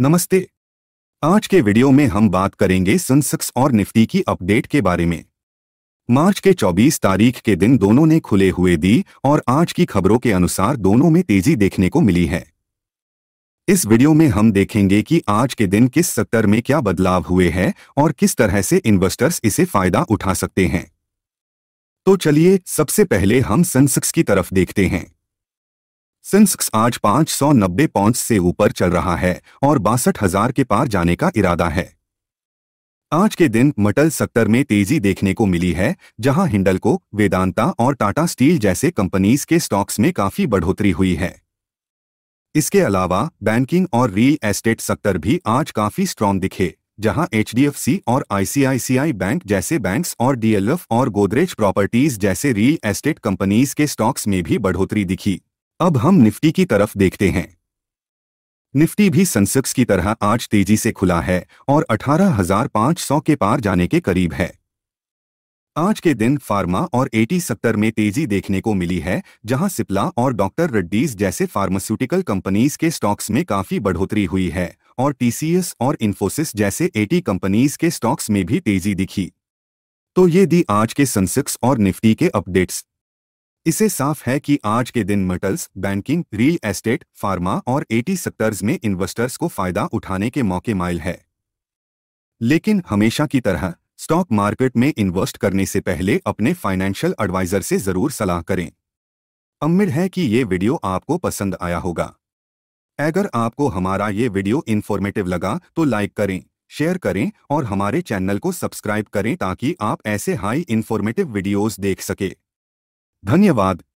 नमस्ते आज के वीडियो में हम बात करेंगे सेंसेक्स और निफ्टी की अपडेट के बारे में मार्च के 24 तारीख के दिन दोनों ने खुले हुए दी और आज की खबरों के अनुसार दोनों में तेजी देखने को मिली है इस वीडियो में हम देखेंगे कि आज के दिन किस सेक्टर में क्या बदलाव हुए हैं और किस तरह से इन्वेस्टर्स इसे फायदा उठा सकते हैं तो चलिए सबसे पहले हम सेंसेक्स की तरफ देखते हैं सेंसेक्स आज सौ नब्बे पॉइंट से ऊपर चल रहा है और बासठ हजार के पार जाने का इरादा है आज के दिन मटल सेक्टर में तेजी देखने को मिली है जहां हिंडलको वेदांता और टाटा स्टील जैसे कंपनीज के स्टॉक्स में काफी बढ़ोतरी हुई है इसके अलावा बैंकिंग और रियल एस्टेट सेक्टर भी आज काफी स्ट्रॉन्ग दिखे जहां एचडीएफसी और आईसीआईसीआई बैंक जैसे बैंक्स और डीएलएफ और गोदरेज प्रॉपर्टीज जैसे रियल एस्टेट कंपनीज के स्टॉक्स में भी बढ़ोतरी दिखी अब हम निफ्टी की तरफ देखते हैं निफ्टी भी सेंसेक्स की तरह आज तेजी से खुला है और 18,500 के पार जाने के करीब है आज के दिन फार्मा और एटी सत्तर में तेजी देखने को मिली है जहां सिप्ला और डॉक्टर रेड्डीज जैसे फार्मास्यूटिकल कंपनीज के स्टॉक्स में काफी बढ़ोतरी हुई है और टीसीएस और इन्फोसिस जैसे एटी कंपनीज के स्टॉक्स में भी तेजी दिखी तो ये दी आज के सेंसेक्स और निफ्टी के अपडेट्स इसे साफ है कि आज के दिन metals banking real estate pharma और एटी सेक्टर्स में इन्वेस्टर्स को फायदा उठाने के मौके माइल है लेकिन हमेशा की तरह स्टॉक मार्केट में इन्वेस्ट करने से पहले अपने फाइनेंशियल एडवाइजर से जरूर सलाह करें उम्मीद है कि ये वीडियो आपको पसंद आया होगा अगर आपको हमारा ये वीडियो इन्फॉर्मेटिव लगा तो लाइक करें शेयर करें और हमारे चैनल को सब्सक्राइब करें ताकि आप ऐसे हाई इन्फॉर्मेटिव वीडियोस देख सकें धन्यवाद